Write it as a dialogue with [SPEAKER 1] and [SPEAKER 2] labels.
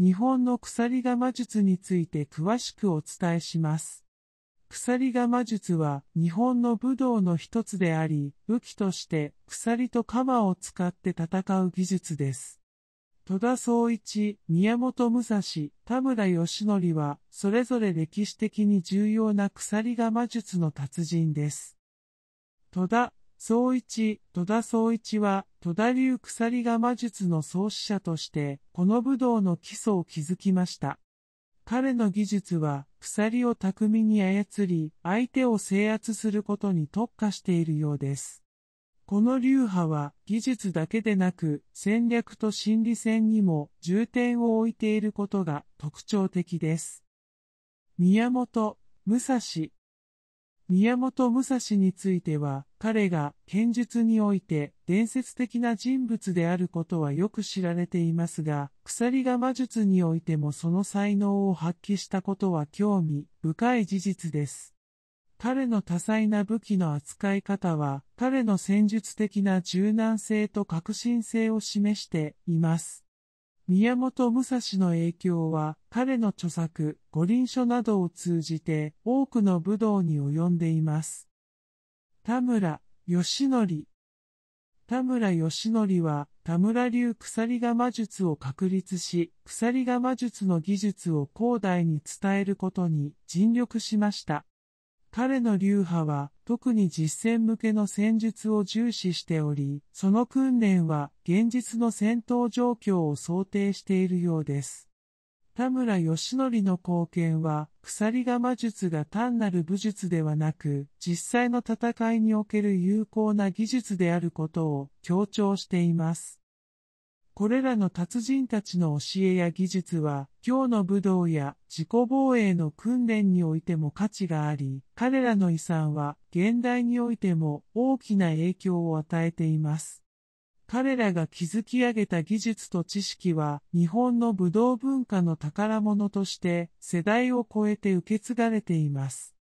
[SPEAKER 1] 日本の鎖鎌術について詳しくお伝えします。鎖鎌術は日本の武道の一つであり、武器として鎖と鎌を使って戦う技術です。戸田総一、宮本武蔵、田村義則は、それぞれ歴史的に重要な鎖鎌術の達人です。戸田、総一、戸田総一は、戸田流鎖釜術の創始者として、この武道の基礎を築きました。彼の技術は、鎖を巧みに操り、相手を制圧することに特化しているようです。この流派は、技術だけでなく、戦略と心理戦にも重点を置いていることが特徴的です。宮本、武蔵、宮本武蔵については、彼が剣術において伝説的な人物であることはよく知られていますが、鎖が魔術においてもその才能を発揮したことは興味深い事実です。彼の多彩な武器の扱い方は、彼の戦術的な柔軟性と革新性を示しています。宮本武蔵の影響は彼の著作、五輪書などを通じて多くの武道に及んでいます。田村義則田村義則は田村流鎖釜術を確立し、鎖釜術の技術を広大に伝えることに尽力しました。彼の流派は特に実戦向けの戦術を重視しており、その訓練は現実の戦闘状況を想定しているようです。田村義則の貢献は、鎖鎌術が単なる武術ではなく、実際の戦いにおける有効な技術であることを強調しています。これらの達人たちの教えや技術は、今日の武道や自己防衛の訓練においても価値があり、彼らの遺産は現代においても大きな影響を与えています。彼らが築き上げた技術と知識は日本の武道文化の宝物として世代を超えて受け継がれています。